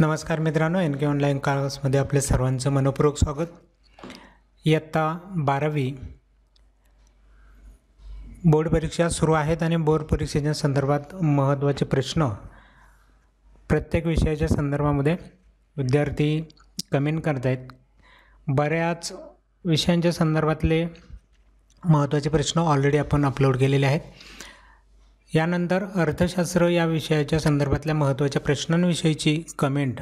नमस्कार मित्रांनो एन के ऑनलाईन क्लासमध्ये आपले सर्वांचं मनपूर्वक स्वागत इयत्ता बारावी बोर्ड परीक्षा सुरू आहेत आणि बोर्ड परीक्षेच्या संदर्भात महत्त्वाचे प्रश्न प्रत्येक विषयाच्या संदर्भामध्ये विद्यार्थी कमेंट करत आहेत बऱ्याच विषयांच्या संदर्भातले महत्त्वाचे प्रश्न ऑलरेडी आपण अपलोड केलेले आहेत यानंतर अर्थशास्त्र या विषयाच्या संदर्भातल्या महत्त्वाच्या प्रश्नांविषयीची कमेंट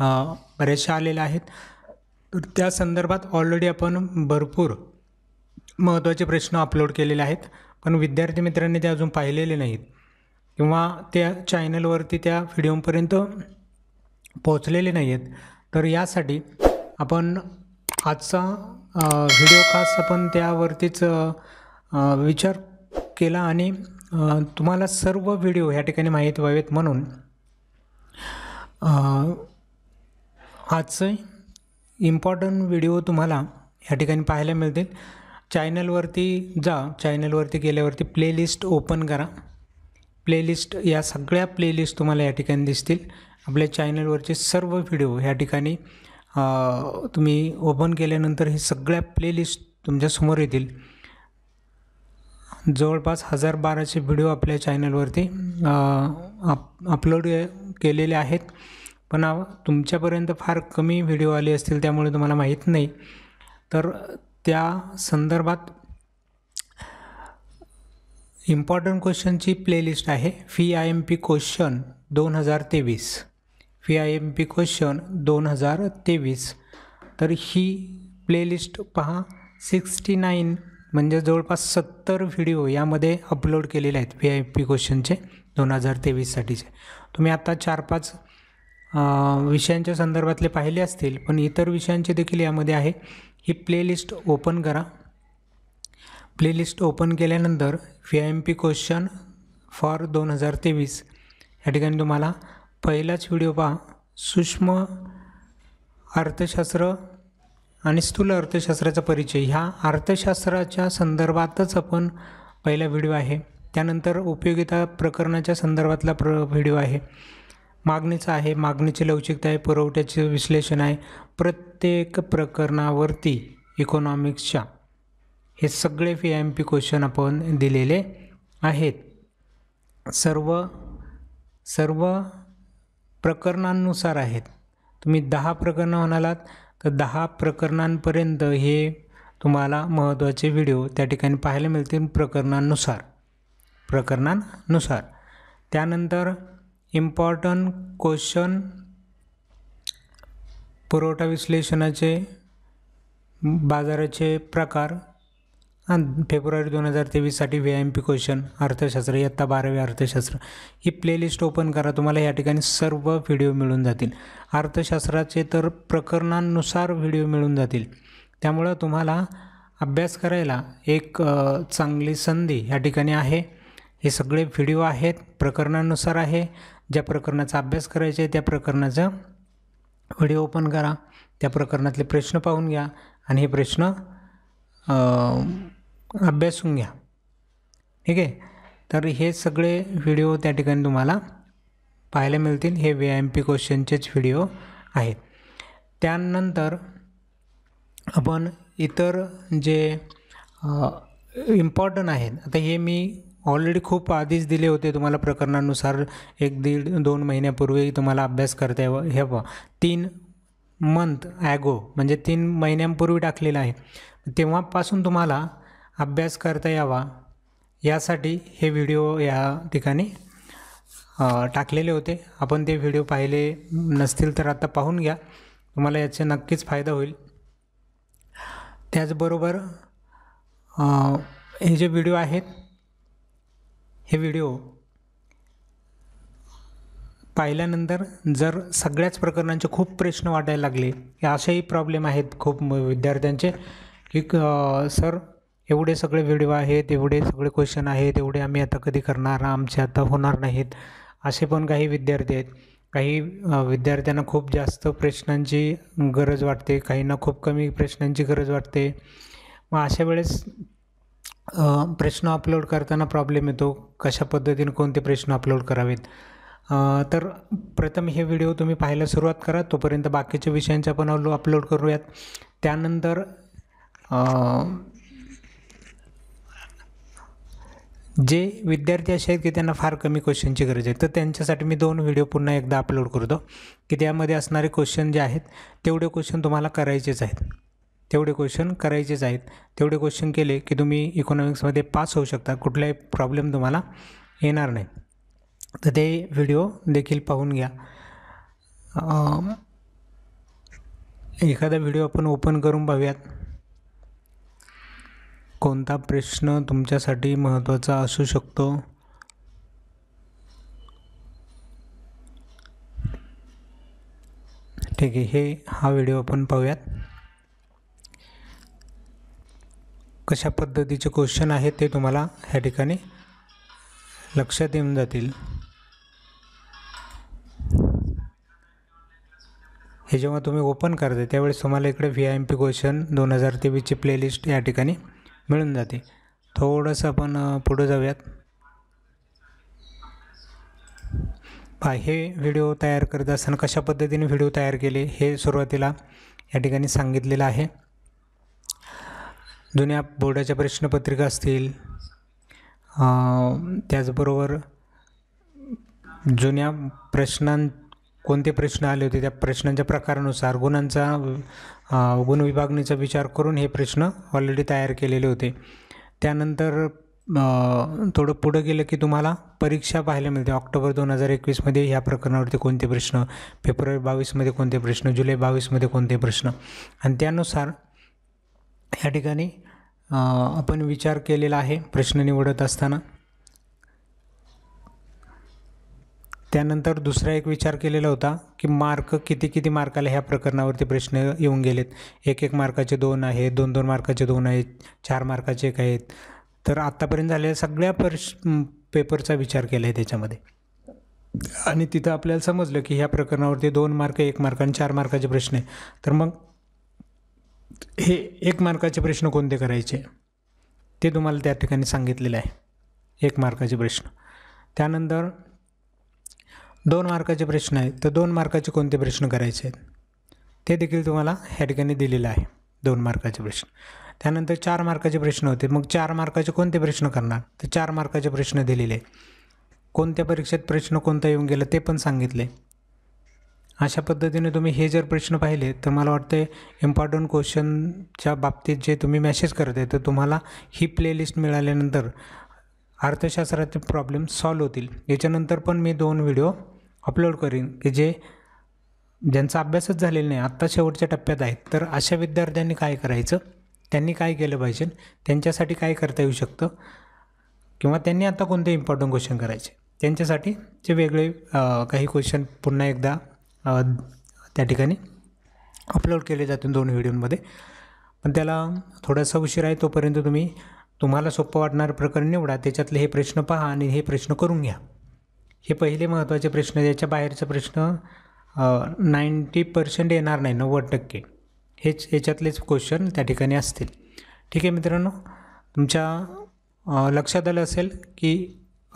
बऱ्याचशा आलेल्या आहेत त्या संदर्भात ऑलरेडी आपण भरपूर महत्त्वाचे प्रश्न अपलोड केलेले आहेत पण विद्यार्थी मित्रांनी ते अजून पाहिलेले नाहीत किंवा त्या चॅनलवरती त्या व्हिडिओपर्यंत पोहोचलेले नाही आहेत तर यासाठी आपण आजचा व्हिडिओ खास आपण त्यावरतीच विचार केला आणि तुम्हाला सर्व व्हिडिओ ह्या ठिकाणी माहीत व्हावेत म्हणून आजचे इम्पॉर्टंट व्हिडिओ तुम्हाला ह्या ठिकाणी पाहायला मिळतील चॅनलवरती जा चॅनलवरती गेल्यावरती प्लेलिस्ट ओपन करा प्लेलिस्ट या सगळ्या प्लेलिस्ट तुम्हाला या ठिकाणी दिसतील आपल्या चॅनलवरचे सर्व व्हिडिओ ह्या ठिकाणी तुम्ही ओपन केल्यानंतर हे सगळ्या प्लेलिस्ट तुमच्यासमोर येतील जवळपास हजार बाराशे व्हिडिओ आपल्या चॅनलवरती आप अपलोड केलेले आहेत पण तुमच्यापर्यंत फार कमी व्हिडिओ आले असतील त्यामुळे तुम्हाला माहीत नाही तर त्या संदर्भात इम्पॉर्टंट क्वेश्चनची प्लेलिस्ट आहे V I M P question दोन हजार तेवीस V I M P question दोन हजार तेवीस तर ही प्लेलिस्ट पहा सिक्स्टी नाईन म्हणजे जवळपास सत्तर व्हिडिओ यामध्ये अपलोड केलेले आहेत व्ही आय पी क्वेश्चनचे दोन हजार तेवीससाठीचे तुम्ही आत्ता चार पाच विषयांच्या संदर्भातले पाहिले असतील पण इतर विषयांचे देखील यामध्ये आहे ही प्लेलिस्ट ओपन करा प्लेलिस्ट ओपन केल्यानंतर V I M P question for दोन हजार तेवीस या ठिकाणी तुम्हाला पहिलाच व्हिडिओ पहा सूक्ष्म अर्थशास्त्र आणि स्थूल अर्थशास्त्राचा परिचय ह्या अर्थशास्त्राच्या संदर्भातच आपण पहिला व्हिडिओ आहे त्यानंतर उपयोगिता प्रकरणाच्या संदर्भातला प्र व्हिडिओ आहे मागणीचा आहे मागणीची लवचिकता आहे पुरवठ्याचे विश्लेषण आहे प्रत्येक प्रकरणावरती इकॉनॉमिक्सच्या हे सगळे फी एम पी क्वेश्चन आपण दिलेले आहेत सर्व सर्व प्रकरणांनुसार आहेत तुम्ही दहा प्रकरणं म्हणालात तर दहा प्रकरणांपर्यंत हे तुम्हाला महत्त्वाचे व्हिडिओ त्या ठिकाणी पाहायला मिळतील प्रकरणांनुसार प्रकरणांनुसार त्यानंतर इम्पॉर्टंट क्वेश्चन पुरवठा विश्लेषणाचे बाजाराचे प्रकार फेब्रुवारी दोन हजार तेवीससाठी व्ही एम पी क्वेश्चन अर्थशास्त्र इयत्ता बारावी अर्थशास्त्र ही प्लेलिस्ट ओपन करा तुम्हाला या ठिकाणी सर्व व्हिडिओ मिळून जातील अर्थशास्त्राचे तर प्रकरणांनुसार व्हिडिओ मिळून जातील त्यामुळं तुम्हाला अभ्यास करायला एक चांगली संधी या ठिकाणी आहे हे सगळे व्हिडिओ आहेत प्रकरणानुसार आहे ज्या प्रकरणाचा अभ्यास करायचा आहे त्या प्रकरणाचा व्हिडिओ ओपन करा त्या प्रकरणातले प्रश्न पाहून घ्या आणि हे प्रश्न अभ्यासून घ्या ठीक आहे तर हे सगळे व्हिडिओ त्या ठिकाणी तुम्हाला पाहायला मिळतील हे व्ही एम पी क्वेश्चनचेच व्हिडिओ आहेत त्यानंतर आपण इतर जे इम्पॉर्टंट आहेत आता हे मी ऑलरेडी खूप आधीच दिले होते तुम्हाला प्रकरणानुसार एक दीड दोन महिन्यापूर्वी तुम्हाला अभ्यास करता यावं हे तीन मंथ ॲगो म्हणजे तीन महिन्यांपूर्वी टाकलेलं आहे तेव्हापासून तुम्हाला अभ्यास करता यावा यासाठी हे व्हिडिओ या ठिकाणी टाकलेले होते आपण ते व्हिडिओ पाहिले नसतील तर आता पाहून घ्या तुम्हाला याचा नक्कीच फायदा होईल त्याचबरोबर हे जे व्हिडिओ आहेत हे व्हिडिओ पाहिल्यानंतर जर सगळ्याच प्रकरणांचे खूप प्रश्न वाटायला लागले असेही प्रॉब्लेम आहेत खूप विद्यार्थ्यांचे की सर एवढे सगळे व्हिडिओ आहेत एवढे सगळे क्वेश्चन आहेत एवढे आम्ही आता कधी करणार आमचे आता होणार नाहीत असे पण काही विद्यार्थी आहेत काही विद्यार्थ्यांना खूप जास्त प्रश्नांची गरज वाटते काहींना खूप कमी प्रश्नांची गरज वाटते मग अशा वेळेस प्रश्न अपलोड करताना प्रॉब्लेम येतो कशा पद्धतीने कोणते प्रश्न अपलोड करावेत तर प्रथम हे व्हिडिओ तुम्ही पाहायला सुरुवात करा तोपर्यंत बाकीच्या विषयांच्या पण अपलोड करूयात त्यानंतर जे विद्यार्थी असे आहेत की त्यांना फार कमी क्वेश्चनची गरज आहे तर त्यांच्यासाठी मी दोन व्हिडिओ पुन्हा एकदा अपलोड करतो की त्यामध्ये असणारे क्वेश्चन जे आहेत तेवढे क्वेश्चन तुम्हाला करायचेच आहेत तेवढे क्वेश्चन करायचेच आहेत तेवढे क्वेश्चन केले की तुम्ही इकॉनॉमिक्समध्ये पास होऊ शकता कुठलाही प्रॉब्लेम तुम्हाला येणार नाही तर ते व्हिडिओ देखील पाहून घ्या एखादा व्हिडिओ आपण ओपन करून पाहूयात कोणता प्रश्न तुमच्यासाठी महत्त्वाचा असू शकतो ठीक आहे हे हा व्हिडिओ आपण पाहूयात कशा पद्धतीचे क्वेश्चन आहेत ते तुम्हाला ह्या ठिकाणी लक्षात येऊन जातील हे जेव्हा तुम्ही ओपन करता त्यावेळेस तुम्हाला इकडे V I M P question दोन हजार तेवीसची प्लेलिस्ट या ठिकाणी मिळून जाते थोडंसं आपण पुढं जाऊयात पा हे व्हिडिओ तयार करत असताना कशा पद्धतीने व्हिडिओ तयार केले हे सुरुवातीला या ठिकाणी सांगितलेलं आहे जुन्या बोर्डाच्या प्रश्नपत्रिका असतील त्याचबरोबर जुन्या प्रश्नां कोणते प्रश्न आले होते त्या प्रश्नांच्या प्रकारानुसार गुणांचा गुण विभागणीचा विचार करून हे प्रश्न ऑलरेडी तयार केलेले होते त्यानंतर थोडं पुढं गेलं की तुम्हाला परीक्षा पाहायला मिळते ऑक्टोबर दोन हजार एकवीसमध्ये ह्या प्रकरणावरती कोणते प्रश्न फेब्रुवारी बावीसमध्ये कोणते प्रश्न जुलै बावीसमध्ये कोणते प्रश्न आणि त्यानुसार ह्या ठिकाणी आपण विचार केलेला आहे प्रश्न निवडत असताना त्यानंतर दुसरा एक विचार केलेला होता की मार्क किती किती मार्क आले ह्या प्रकरणावरती प्रश्न येऊन गेलेत एक एक मार्काचे दोन आहेत दोन दोन मार्काचे दोन आहेत चार मार्काचे एक आहेत तर आत्तापर्यंत झालेल्या सगळ्या परश पेपरचा विचार केला आहे त्याच्यामध्ये आणि तिथं आपल्याला समजलं की ह्या प्रकरणावरती दोन मार्क एक मार्क आणि चार मार्काचे प्रश्न आहे तर मग हे एक मार्काचे प्रश्न कोणते करायचे ते तुम्हाला त्या ठिकाणी सांगितलेलं आहे एक मार्काचे प्रश्न त्यानंतर दोन मार्काचे प्रश्न आहेत तर दोन मार्काचे कोणते प्रश्न करायचे आहेत ते देखील तुम्हाला ह्या ठिकाणी दिलेलं आहे दोन मार्काचे प्रश्न त्यानंतर चार मार्काचे प्रश्न होते मग चार मार्काचे कोणते प्रश्न करणार तर चार मार्काचे प्रश्न दिलेले कोणत्या परीक्षेत प्रश्न कोणता येऊन गेला ते पण सांगितले अशा पद्धतीने तुम्ही हे जर प्रश्न पाहिले तर मला वाटते इम्पॉर्टंट क्वेश्चनच्या बाबतीत जे तुम्ही मेसेज करत आहे तर तुम्हाला ही प्लेलिस्ट मिळाल्यानंतर अर्थशास्त्राचे प्रॉब्लेम सॉल्व होतील याच्यानंतर पण मी दोन व्हिडिओ अपलोड करीन की जे ज्यांचा अभ्यासच झालेला नाही आत्ता शेवटच्या टप्प्यात आहेत तर अशा विद्यार्थ्यांनी काय करायचं त्यांनी काय केलं पाहिजे त्यांच्यासाठी काय करता येऊ शकतं किंवा त्यांनी आता कोणते इम्पॉर्टंट क्वेश्चन करायचे त्यांच्यासाठी जे वेगळे काही क्वेश्चन पुन्हा एकदा त्या ठिकाणी अपलोड केले जातील दोन व्हिडिओमध्ये पण त्याला थोडासा उशीर आहे तोपर्यंत तुम्ही तुम्हाला सोपं वाटणारं प्रकरण निवडा त्याच्यातले हे प्रश्न पहा आणि हे प्रश्न करून घ्या हे पहिले महत्त्वाचे प्रश्न याच्या बाहेरचा प्रश्न नाईंटी पर्सेंट येणार नाही नव्वद टक्के हेच याच्यातलेच क्वेश्चन त्या ठिकाणी असतील ठीक आहे मित्रांनो तुमच्या लक्षात आलं असेल की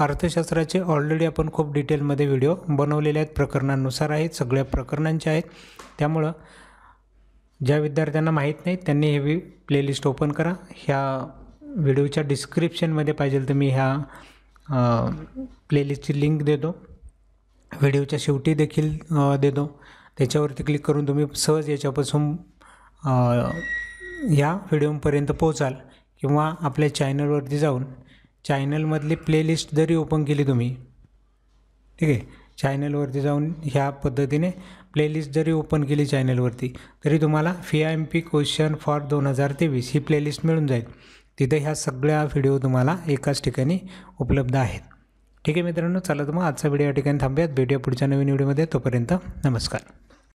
अर्थशास्त्राचे ऑलरेडी आपण खूप डिटेलमध्ये व्हिडिओ बनवलेले आहेत प्रकरणांनुसार आहेत सगळ्या प्रकरणांचे आहेत त्यामुळं ज्या विद्यार्थ्यांना माहीत नाही त्यांनी हे प्लेलिस्ट ओपन करा ह्या व्हिडिओच्या डिस्क्रिप्शनमध्ये पाहिजे तुम्ही ह्या प्लेलिस्टची लिंक देतो व्हिडिओच्या शेवटी देखील देतो त्याच्यावरती क्लिक करून तुम्ही सहज याच्यापासून ह्या व्हिडिओपर्यंत पोहोचाल किंवा आपल्या चॅनलवरती जाऊन चॅनलमधली प्लेलिस्ट जरी ओपन केली तुम्ही ठीक आहे चॅनलवरती जाऊन ह्या पद्धतीने प्लेलिस्ट जरी ओपन केली चॅनलवरती तरी तुम्हाला V I M P question for दोन हजार तेवीस ही प्लेलिस्ट मिळून जाईल तिथे ह्या सगळ्या व्हिडिओ तुम्हाला एकाच ठिकाणी उपलब्ध आहेत ठीक आहे मित्रांनो चला तुम्हाला आजचा व्हिडिओ या ठिकाणी थांबूयात भेटूया पुढच्या नवीन व्हिडिओमध्ये तोपर्यंत नमस्कार